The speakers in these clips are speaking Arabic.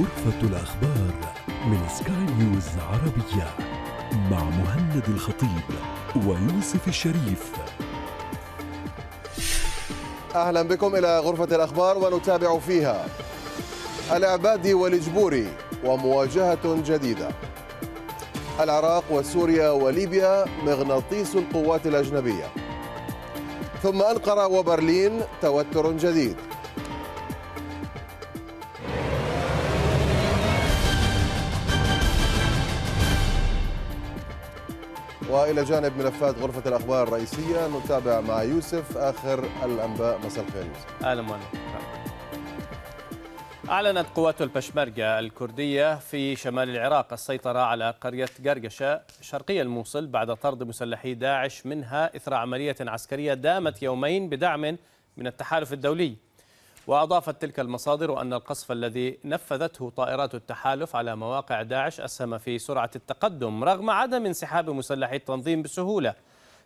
غرفة الأخبار من سكاي نيوز عربية مع مهند الخطيب ويوسف الشريف أهلا بكم إلى غرفة الأخبار ونتابع فيها العبادي والإجبوري ومواجهة جديدة العراق وسوريا وليبيا مغناطيس القوات الأجنبية ثم أنقرة وبرلين توتر جديد والى جانب ملفات غرفه الاخبار الرئيسيه نتابع مع يوسف اخر الانباء مساء الخير يوسف اهلا وسهلا أعلنت قوات البشمركة الكردية في شمال العراق السيطرة على قرية قرقشة شرقي الموصل بعد طرد مسلحي داعش منها إثر عملية عسكرية دامت يومين بدعم من التحالف الدولي وأضافت تلك المصادر أن القصف الذي نفذته طائرات التحالف على مواقع داعش أسهم في سرعة التقدم رغم عدم انسحاب مسلحي التنظيم بسهولة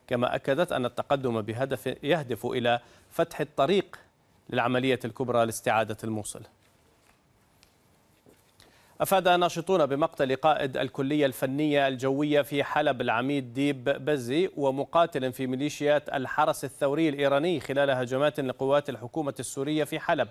كما أكدت أن التقدم بهدف يهدف إلى فتح الطريق للعملية الكبرى لاستعادة الموصل أفاد ناشطون بمقتل قائد الكلية الفنية الجوية في حلب العميد ديب بزي ومقاتل في ميليشيات الحرس الثوري الإيراني خلال هجمات لقوات الحكومة السورية في حلب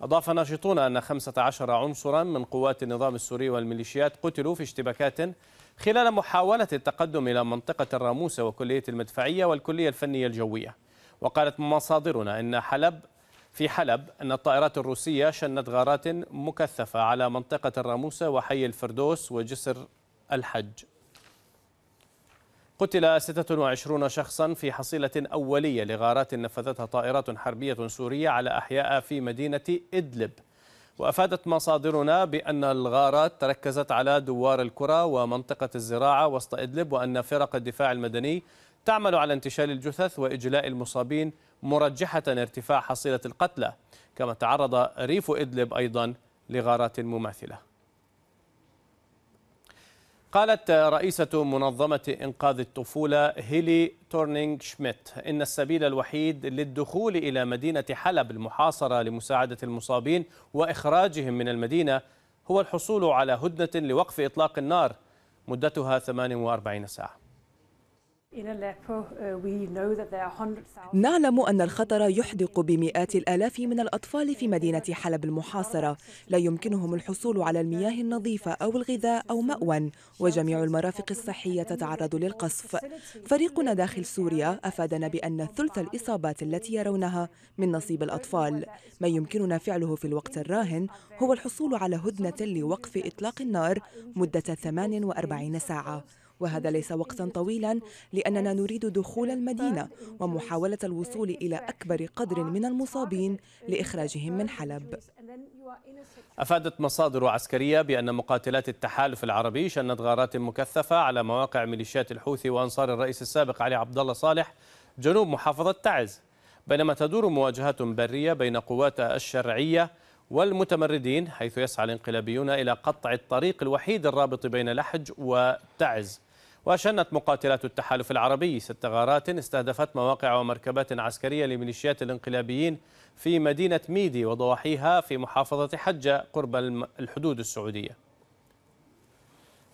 أضاف ناشطون أن 15 عنصرا من قوات النظام السوري والميليشيات قتلوا في اشتباكات خلال محاولة التقدم إلى منطقة الراموسة وكلية المدفعية والكلية الفنية الجوية وقالت مصادرنا أن حلب في حلب أن الطائرات الروسية شنت غارات مكثفة على منطقة الراموسة وحي الفردوس وجسر الحج قتل 26 شخصا في حصيلة أولية لغارات نفذتها طائرات حربية سورية على أحياء في مدينة إدلب وأفادت مصادرنا بأن الغارات تركزت على دوار الكرة ومنطقة الزراعة وسط إدلب وأن فرق الدفاع المدني تعمل على انتشال الجثث وإجلاء المصابين مرجحة ارتفاع حصيلة القتلى كما تعرض ريف إدلب أيضا لغارات مماثلة قالت رئيسة منظمة إنقاذ الطفولة هيلي تورنينغ شميت إن السبيل الوحيد للدخول إلى مدينة حلب المحاصرة لمساعدة المصابين وإخراجهم من المدينة هو الحصول على هدنة لوقف إطلاق النار مدتها 48 ساعة Uh, نعلم أن الخطر يحدق بمئات الآلاف من الأطفال في مدينة حلب المحاصرة لا يمكنهم الحصول على المياه النظيفة أو الغذاء أو مأوى وجميع المرافق الصحية تتعرض للقصف فريقنا داخل سوريا أفادنا بأن ثلث الإصابات التي يرونها من نصيب الأطفال ما يمكننا فعله في الوقت الراهن هو الحصول على هدنة لوقف إطلاق النار مدة 48 ساعة وهذا ليس وقتا طويلا لأننا نريد دخول المدينة ومحاولة الوصول إلى أكبر قدر من المصابين لإخراجهم من حلب أفادت مصادر عسكرية بأن مقاتلات التحالف العربي شنت غارات مكثفة على مواقع ميليشيات الحوثي وأنصار الرئيس السابق علي عبد الله صالح جنوب محافظة تعز بينما تدور مواجهات برية بين قوات الشرعية والمتمردين حيث يسعى الانقلابيون إلى قطع الطريق الوحيد الرابط بين لحج وتعز وشنت مقاتلات التحالف العربي ست غارات استهدفت مواقع ومركبات عسكرية لميليشيات الانقلابيين في مدينة ميدي وضواحيها في محافظة حجة قرب الحدود السعودية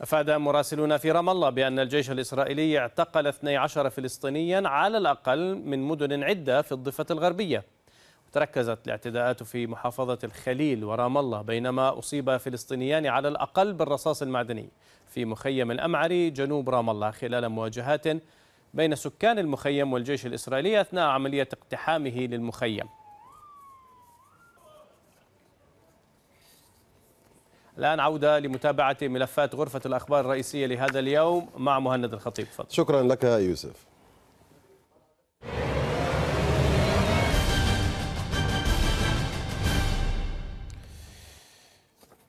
أفاد مراسلون في رام الله بأن الجيش الإسرائيلي اعتقل 12 فلسطينيا على الأقل من مدن عدة في الضفة الغربية تركزت الاعتداءات في محافظة الخليل ورام الله بينما أصيب فلسطينيان على الأقل بالرصاص المعدني في مخيم الأمعري جنوب رام الله خلال مواجهات بين سكان المخيم والجيش الإسرائيلي أثناء عملية اقتحامه للمخيم الآن عودة لمتابعة ملفات غرفة الأخبار الرئيسية لهذا اليوم مع مهند الخطيب فضل. شكرا لك يوسف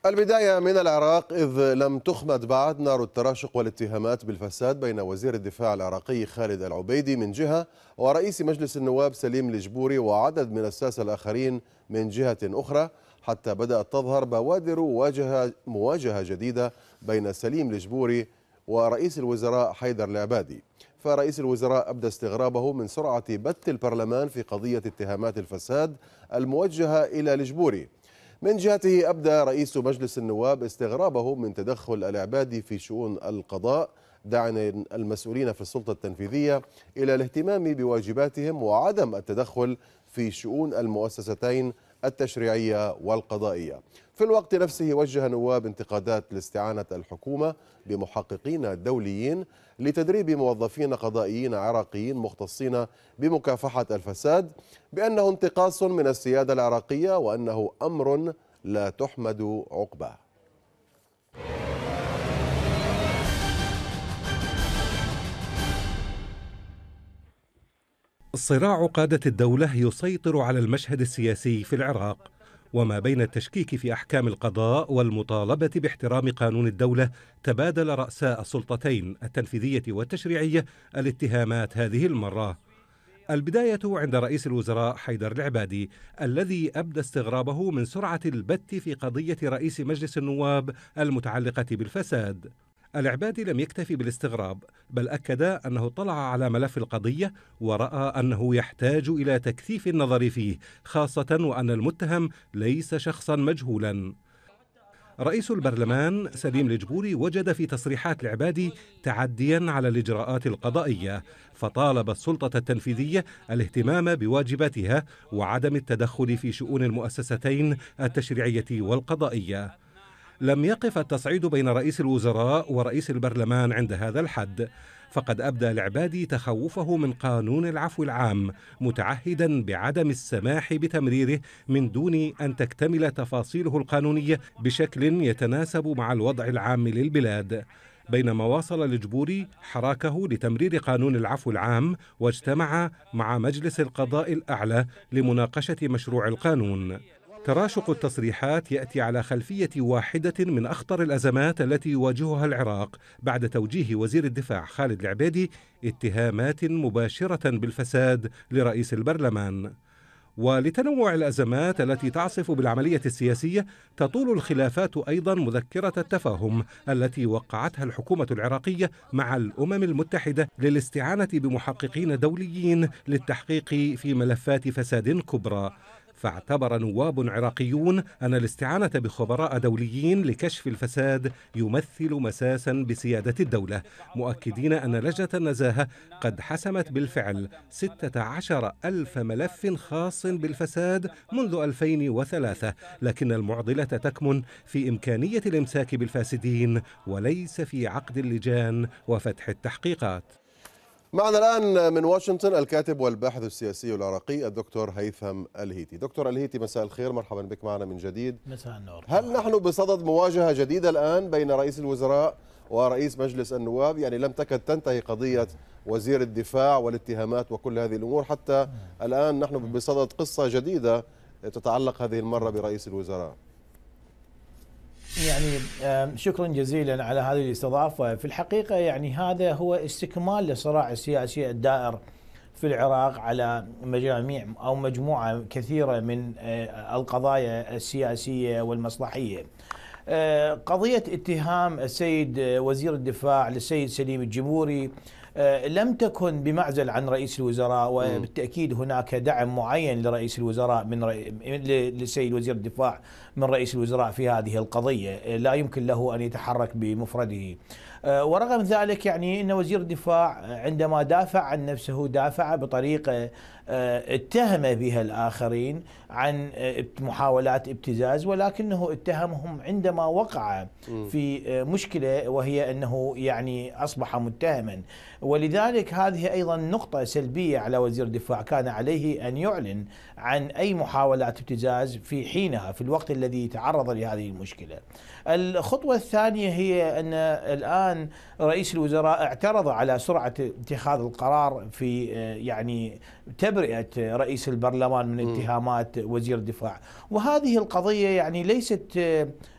البداية من العراق إذ لم تخمد بعد نار التراشق والاتهامات بالفساد بين وزير الدفاع العراقي خالد العبيدي من جهة ورئيس مجلس النواب سليم الجبوري وعدد من الساسة الآخرين من جهة أخرى حتى بدأت تظهر بوادر مواجهة, مواجهة جديدة بين سليم الجبوري ورئيس الوزراء حيدر العبادي فرئيس الوزراء أبدى استغرابه من سرعة بت البرلمان في قضية اتهامات الفساد الموجهة إلى الجبوري من جهته أبدى رئيس مجلس النواب استغرابه من تدخل العبادي في شؤون القضاء دعنا المسؤولين في السلطة التنفيذية إلى الاهتمام بواجباتهم وعدم التدخل في شؤون المؤسستين التشريعية والقضائية في الوقت نفسه وجه نواب انتقادات لاستعانة الحكومة بمحققين دوليين لتدريب موظفين قضائيين عراقيين مختصين بمكافحة الفساد بأنه انتقاص من السيادة العراقية وأنه أمر لا تحمد عقباه صراع قادة الدولة يسيطر على المشهد السياسي في العراق وما بين التشكيك في احكام القضاء والمطالبه باحترام قانون الدوله تبادل رؤساء السلطتين التنفيذيه والتشريعيه الاتهامات هذه المره البداية عند رئيس الوزراء حيدر العبادي الذي أبدى استغرابه من سرعة البت في قضية رئيس مجلس النواب المتعلقة بالفساد العبادي لم يكتفي بالاستغراب بل أكد أنه اطلع على ملف القضية ورأى أنه يحتاج إلى تكثيف النظر فيه خاصة وأن المتهم ليس شخصا مجهولا رئيس البرلمان سليم الجبوري وجد في تصريحات العبادي تعديا على الاجراءات القضائيه فطالب السلطه التنفيذيه الاهتمام بواجباتها وعدم التدخل في شؤون المؤسستين التشريعيه والقضائيه لم يقف التصعيد بين رئيس الوزراء ورئيس البرلمان عند هذا الحد فقد أبدى العبادي تخوفه من قانون العفو العام متعهدا بعدم السماح بتمريره من دون أن تكتمل تفاصيله القانونية بشكل يتناسب مع الوضع العام للبلاد بينما واصل الجبوري حراكه لتمرير قانون العفو العام واجتمع مع مجلس القضاء الأعلى لمناقشة مشروع القانون تراشق التصريحات ياتي على خلفيه واحده من اخطر الازمات التي يواجهها العراق بعد توجيه وزير الدفاع خالد العبيدي اتهامات مباشره بالفساد لرئيس البرلمان. ولتنوع الازمات التي تعصف بالعمليه السياسيه تطول الخلافات ايضا مذكره التفاهم التي وقعتها الحكومه العراقيه مع الامم المتحده للاستعانه بمحققين دوليين للتحقيق في ملفات فساد كبرى فاعتبر نواب عراقيون أن الاستعانة بخبراء دوليين لكشف الفساد يمثل مساسا بسيادة الدولة مؤكدين أن لجنة النزاهة قد حسمت بالفعل 16 ألف ملف خاص بالفساد منذ 2003 لكن المعضلة تكمن في إمكانية الإمساك بالفاسدين وليس في عقد اللجان وفتح التحقيقات معنا الآن من واشنطن الكاتب والباحث السياسي العراقي الدكتور هيثم الهيتي دكتور الهيتي مساء الخير مرحبا بك معنا من جديد مساء النور هل نحن بصدد مواجهة جديدة الآن بين رئيس الوزراء ورئيس مجلس النواب يعني لم تكد تنتهي قضية وزير الدفاع والاتهامات وكل هذه الأمور حتى الآن نحن بصدد قصة جديدة تتعلق هذه المرة برئيس الوزراء يعني شكرا جزيلا على هذه الاستضافه في الحقيقه يعني هذا هو استكمال للصراع السياسي الدائر في العراق على مجاميع او مجموعه كثيره من آه، القضايا السياسيه والمصلحيه. آه، قضيه اتهام السيد آه، وزير الدفاع للسيد سليم الجمهوري آه، لم تكن بمعزل عن رئيس الوزراء وبالتاكيد هناك دعم معين لرئيس الوزراء من رئي... وزير الدفاع من رئيس الوزراء في هذه القضيه آه، لا يمكن له ان يتحرك بمفرده آه، ورغم ذلك يعني ان وزير الدفاع عندما دافع عن نفسه دافع بطريقه آه، آه، اتهم بها الاخرين عن محاولات ابتزاز ولكنه اتهمهم عندما وقع في مشكله وهي انه يعني اصبح متهما ولذلك هذه ايضا نقطه سلبيه على وزير الدفاع كان عليه ان يعلن عن أي محاولات ابتزاز في حينها في الوقت الذي تعرض لهذه المشكلة الخطوة الثانية هي أن الآن رئيس الوزراء اعترض على سرعة اتخاذ القرار في يعني تبرئة رئيس البرلمان من اتهامات وزير الدفاع وهذه القضية يعني ليست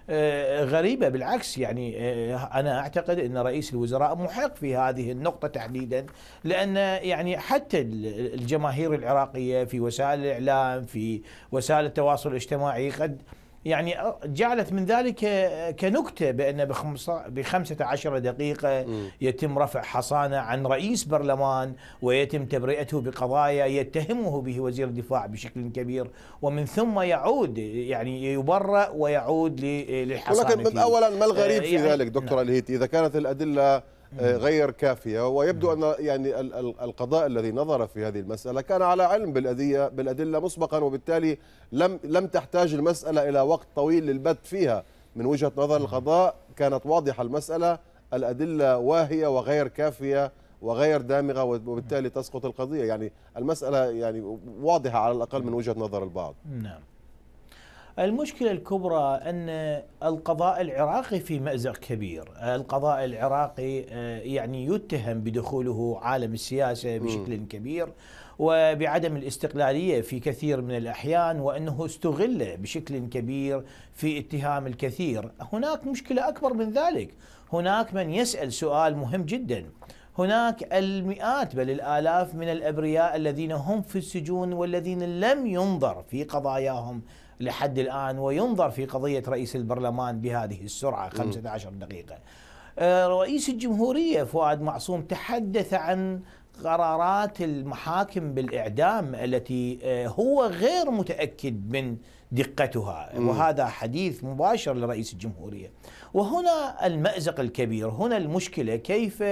آه، غريبة بالعكس يعني آه، أنا أعتقد أن رئيس الوزراء محق في هذه النقطة تحديدا لأن يعني حتى الجماهير العراقية في وسائل الإعلام في وسائل التواصل الاجتماعي قد يعني جعلت من ذلك آه، كنكته بان ب 15 دقيقه يتم رفع حصانه عن رئيس برلمان ويتم تبرئته بقضايا يتهمه به وزير الدفاع بشكل كبير ومن ثم يعود يعني يبرأ ويعود آه، للحصانه ولكن اولا ما الغريب آه، في يعني ذلك دكتور نعم. الهيتي اذا كانت الادله آه، غير كافيه ويبدو ان يعني القضاء الذي نظر في هذه المساله كان على علم بالاديه بالادله مسبقا وبالتالي لم لم تحتاج المساله الى وقت طويل للبت فيها من وجهه نظر القضاء كانت واضحه المساله الادله واهيه وغير كافيه وغير دامغه وبالتالي تسقط القضيه يعني المساله يعني واضحه على الاقل من وجهه نظر البعض نعم المشكلة الكبرى أن القضاء العراقي في مأزق كبير القضاء العراقي آه، يعني يتهم بدخوله عالم السياسة بشكل كبير وبعدم الاستقلالية في كثير من الأحيان وأنه استغل بشكل كبير في اتهام الكثير هناك مشكلة أكبر من ذلك هناك من يسأل سؤال مهم جداً هناك المئات بل الآلاف من الأبرياء الذين هم في السجون والذين لم ينظر في قضاياهم لحد الآن وينظر في قضية رئيس البرلمان بهذه السرعة 15 دقيقة آه، رئيس الجمهورية فؤاد معصوم تحدث عن قرارات المحاكم بالإعدام التي آه، هو غير متأكد من دقتها وهذا حديث مباشر لرئيس الجمهورية وهنا المأزق الكبير هنا المشكلة كيف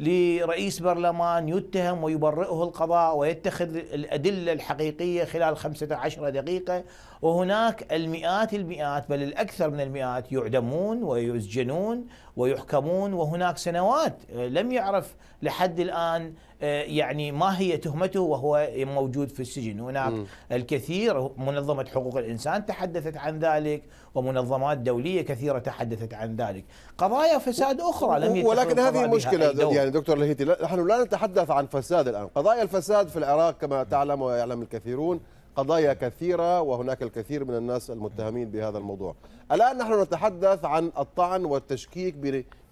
لرئيس برلمان يتهم ويبرئه القضاء ويتخذ الأدلة الحقيقية خلال 15 دقيقة وهناك المئات المئات بل الأكثر من المئات يعدمون ويسجنون ويحكمون وهناك سنوات لم يعرف لحد الآن آه، يعني ما هي تهمته وهو موجود في السجن هناك الكثير منظمة حقوق الإنسان الإنسان تحدثت عن ذلك ومنظمات دولية كثيرة تحدثت عن ذلك قضايا فساد أخرى لم ولكن هذه مشكلة يعني دكتور لهيتي نحن لا نتحدث عن فساد الآن قضايا الفساد في العراق كما تعلم ويعلم الكثيرون قضايا كثيرة وهناك الكثير من الناس المتهمين بهذا الموضوع الآن نحن نتحدث عن الطعن والتشكيك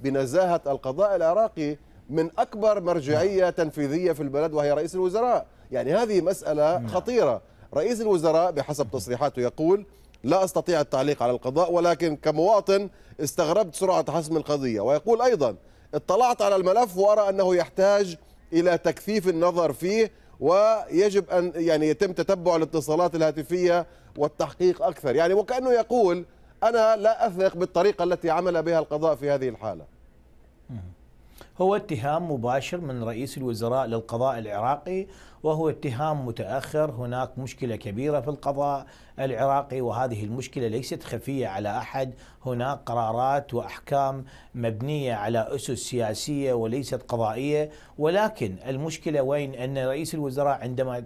بنزاهة القضاء العراقي من أكبر مرجعية تنفيذية في البلد وهي رئيس الوزراء يعني هذه مسألة نعم. خطيرة رئيس الوزراء بحسب تصريحاته يقول لا أستطيع التعليق على القضاء ولكن كمواطن استغربت سرعة حسم القضية ويقول أيضا اطلعت على الملف وأرى أنه يحتاج إلى تكثيف النظر فيه ويجب أن يعني يتم تتبع الاتصالات الهاتفية والتحقيق أكثر يعني وكأنه يقول أنا لا أثق بالطريقة التي عمل بها القضاء في هذه الحالة هو اتهام مباشر من رئيس الوزراء للقضاء العراقي وهو اتهام متأخر هناك مشكلة كبيرة في القضاء العراقي وهذه المشكلة ليست خفية على أحد هناك قرارات وأحكام مبنية على أسس سياسية وليست قضائية ولكن المشكلة وين أن رئيس الوزراء عندما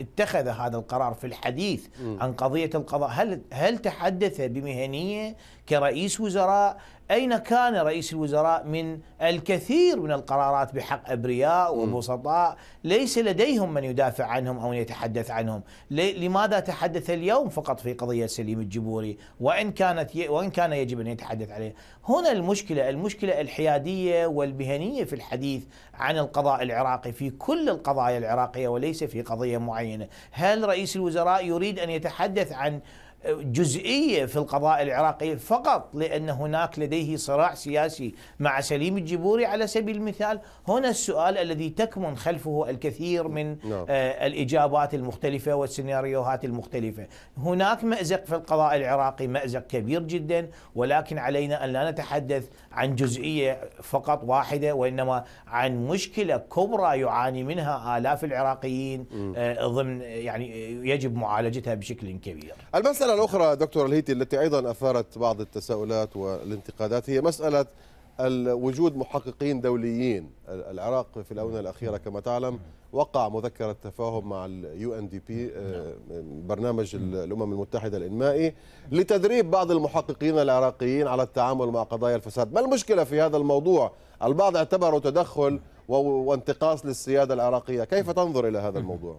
اتخذ هذا القرار في الحديث عن قضية القضاء هل هل تحدث بمهنية كرئيس وزراء أين كان رئيس الوزراء من الكثير من القرارات بحق أبرياء وبسطاء ليس لديهم من يدافع عنهم أو يتحدث عنهم لماذا تحدث اليوم فقط في قضية سليم الجبوري وإن, كانت وإن كان يجب أن يتحدث عليه هنا المشكلة المشكلة الحيادية والمهنية في الحديث عن القضاء العراقي في كل القضايا العراقية وليس في قضية معينة هل رئيس الوزراء يريد أن يتحدث عن جزئيه في القضاء العراقي فقط لان هناك لديه صراع سياسي مع سليم الجبوري على سبيل المثال، هنا السؤال الذي تكمن خلفه الكثير من نعم. آه، الاجابات المختلفه والسيناريوهات المختلفه، هناك مازق في القضاء العراقي مازق كبير جدا ولكن علينا ان لا نتحدث عن جزئيه فقط واحده وانما عن مشكله كبرى يعاني منها الاف العراقيين آه، ضمن يعني آه، يجب معالجتها بشكل كبير. المساله المسألة الأخرى دكتور الهيتي التي أيضا أثارت بعض التساؤلات والانتقادات هي مسألة وجود محققين دوليين العراق في الآونة الأخيرة كما تعلم وقع مذكرة تفاهم مع اليو ان دي بي برنامج الأمم المتحدة الإنمائي لتدريب بعض المحققين العراقيين على التعامل مع قضايا الفساد ما المشكلة في هذا الموضوع البعض اعتبره تدخل وانتقاص للسيادة العراقية كيف تنظر إلى هذا الموضوع؟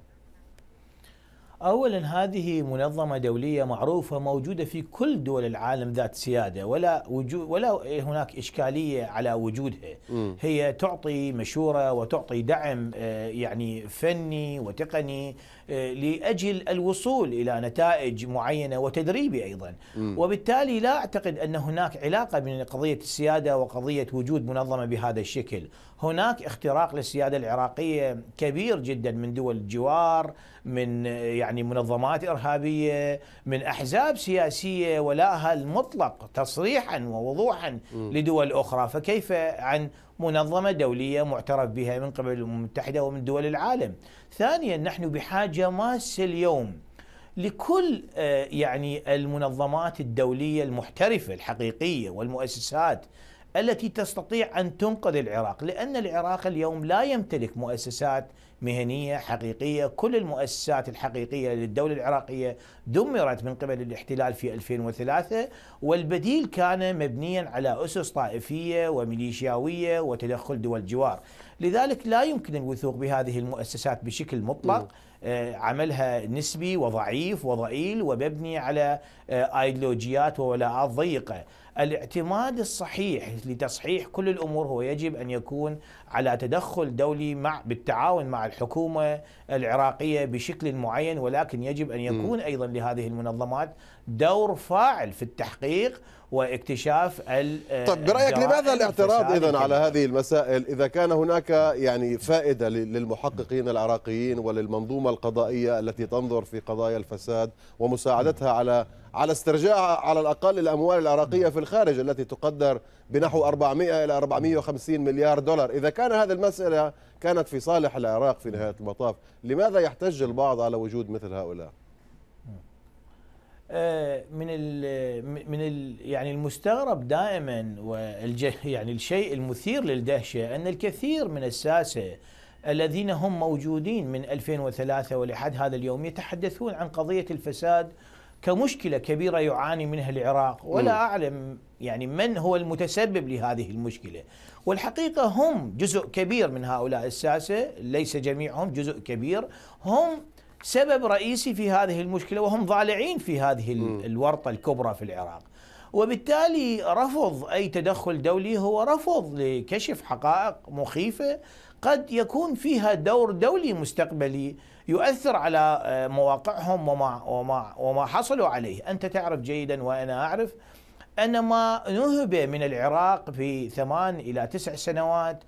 اولا هذه منظمه دوليه معروفه موجوده في كل دول العالم ذات سياده ولا وجود ولا هناك اشكاليه على وجودها هي تعطي مشوره وتعطي دعم آه، يعني فني وتقني آه، لاجل الوصول الى نتائج معينه وتدريبي ايضا وبالتالي لا اعتقد ان هناك علاقه بين قضيه السياده وقضيه وجود منظمه بهذا الشكل هناك اختراق للسياده العراقيه كبير جدا من دول الجوار من يعني منظمات ارهابيه من احزاب سياسيه ولاها المطلق تصريحا ووضوحا لدول اخرى فكيف عن منظمه دوليه معترف بها من قبل الامم المتحده ومن دول العالم. ثانيا نحن بحاجه ماسه اليوم لكل آه، يعني المنظمات الدوليه المحترفه الحقيقيه والمؤسسات التي تستطيع ان تنقذ العراق، لان العراق اليوم لا يمتلك مؤسسات مهنيه حقيقيه، كل المؤسسات الحقيقيه للدوله العراقيه دمرت من قبل الاحتلال في 2003 والبديل كان مبنيا على اسس طائفيه وميليشياويه وتدخل دول الجوار، لذلك لا يمكن الوثوق بهذه المؤسسات بشكل مطلق. م. آه، عملها نسبي وضعيف وضئيل ومبني على آه، ايديولوجيات وولاءات ضيقه الاعتماد الصحيح لتصحيح كل الامور هو يجب ان يكون على تدخل دولي مع بالتعاون مع الحكومه العراقيه بشكل معين ولكن يجب ان يكون ايضا لهذه المنظمات دور فاعل في التحقيق واكتشاف ال آه، طب برايك لماذا الاعتراض اذا على هذه المسائل اذا كان هناك يعني فائده للمحققين العراقيين وللمنظومه القضائيه التي تنظر في قضايا الفساد ومساعدتها على على استرجاع على الاقل الاموال العراقيه في الخارج التي تقدر بنحو 400 الى 450 مليار دولار، اذا كان هذه المساله كانت في صالح العراق في نهايه المطاف، لماذا يحتج البعض على وجود مثل هؤلاء؟ آه، من ال آه، من ال يعني المستغرب دائما يعني الشيء المثير للدهشه ان الكثير من الساسه الذين هم موجودين من 2003 ولحد هذا اليوم يتحدثون عن قضيه الفساد كمشكله كبيره يعاني منها العراق ولا م. اعلم يعني من هو المتسبب لهذه المشكله والحقيقه هم جزء كبير من هؤلاء الساسه ليس جميعهم جزء كبير هم سبب رئيسي في هذه المشكلة وهم ضالعين في هذه الورطة الكبرى في العراق وبالتالي رفض أي تدخل دولي هو رفض لكشف حقائق مخيفة قد يكون فيها دور دولي مستقبلي يؤثر على آه، مواقعهم وما, وما, وما حصلوا عليه أنت تعرف جيدا وأنا أعرف أن ما نهب من العراق في ثمان إلى تسع سنوات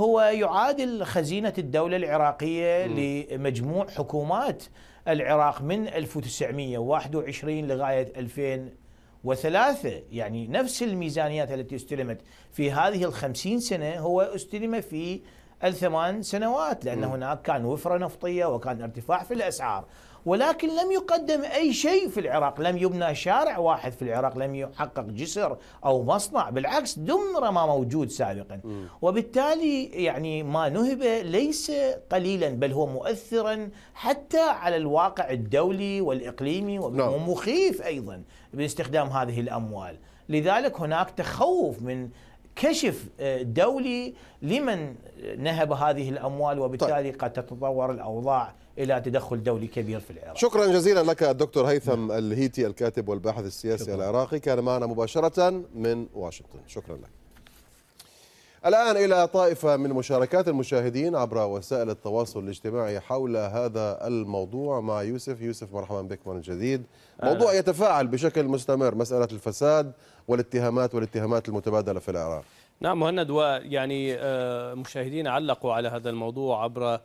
هو يعادل خزينة الدولة العراقية م. لمجموع حكومات العراق من 1921 لغاية 2003 يعني نفس الميزانيات التي استلمت في هذه الخمسين سنة هو استلم في الثمان سنوات لأن م. هناك كان وفرة نفطية وكان ارتفاع في الأسعار ولكن لم يقدم أي شيء في العراق لم يبنى شارع واحد في العراق لم يحقق جسر أو مصنع بالعكس دمر ما موجود سابقا وبالتالي يعني ما نهب ليس قليلا بل هو مؤثرا حتى على الواقع الدولي والإقليمي ومخيف نعم. أيضا باستخدام هذه الأموال لذلك هناك تخوف من كشف آه، دولي لمن نهب هذه الاموال وبالتالي طيب. قد تتطور الاوضاع الى تدخل دولي كبير في العراق. شكرا جزيلا لك الدكتور هيثم الهيتي الكاتب والباحث السياسي شكرا. العراقي كان معنا مباشره من واشنطن، شكرا لك. الآن إلى طائفة من مشاركات المشاهدين عبر وسائل التواصل الاجتماعي حول هذا الموضوع مع يوسف يوسف مرحبا بك من جديد موضوع يتفاعل بشكل مستمر مسألة الفساد والاتهامات والاتهامات المتبادلة في العراق نعم مهند ويعني آه، مشاهدين علقوا على هذا الموضوع عبر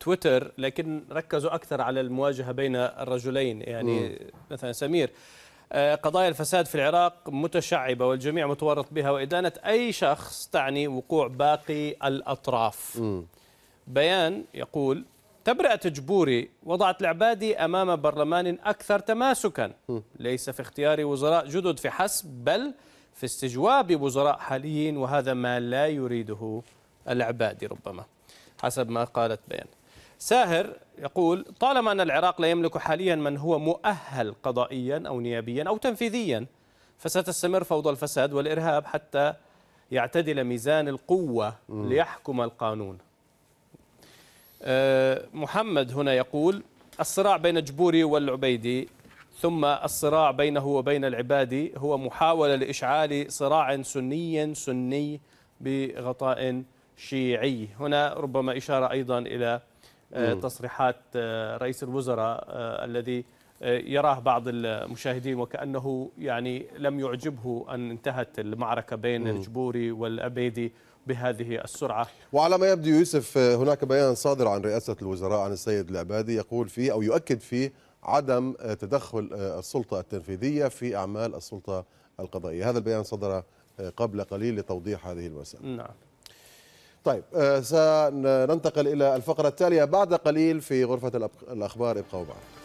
تويتر لكن ركزوا أكثر على المواجهة بين الرجلين يعني م. مثلا سمير آه، قضايا الفساد في العراق متشعبة والجميع متورط بها وإدانة أي شخص تعني وقوع باقي الأطراف م. بيان يقول تبرئة جبوري وضعت العبادي أمام برلمان أكثر تماسكا ليس في اختيار وزراء جدد في حسب بل في استجواب وزراء حاليين وهذا ما لا يريده العبادي ربما حسب ما قالت بيان ساهر يقول طالما أن العراق لا يملك حاليا من هو مؤهل قضائيا أو نيابيا أو تنفيذيا فستستمر فوضى الفساد والإرهاب حتى يعتدل ميزان القوة ليحكم القانون أه، محمد هنا يقول الصراع بين جبوري والعبيدي ثم الصراع بينه وبين العبادي هو محاولة لإشعال صراع سني سني بغطاء شيعي هنا ربما إشارة أيضا إلى آه، تصريحات آه، رئيس الوزراء آه، الذي يراه بعض المشاهدين وكأنه يعني لم يعجبه أن انتهت المعركة بين الجبوري والأبيدي بهذه السرعة وعلى ما يبدو يوسف هناك بيان صادر عن رئاسة الوزراء عن السيد العبادي يقول فيه أو يؤكد فيه عدم آه، تدخل آه، السلطة التنفيذية في أعمال السلطة القضائية هذا البيان صدر آه، قبل قليل لتوضيح هذه المسألة نعم طيب سننتقل إلى الفقرة التالية بعد قليل في غرفة الأخبار ابقوا معنا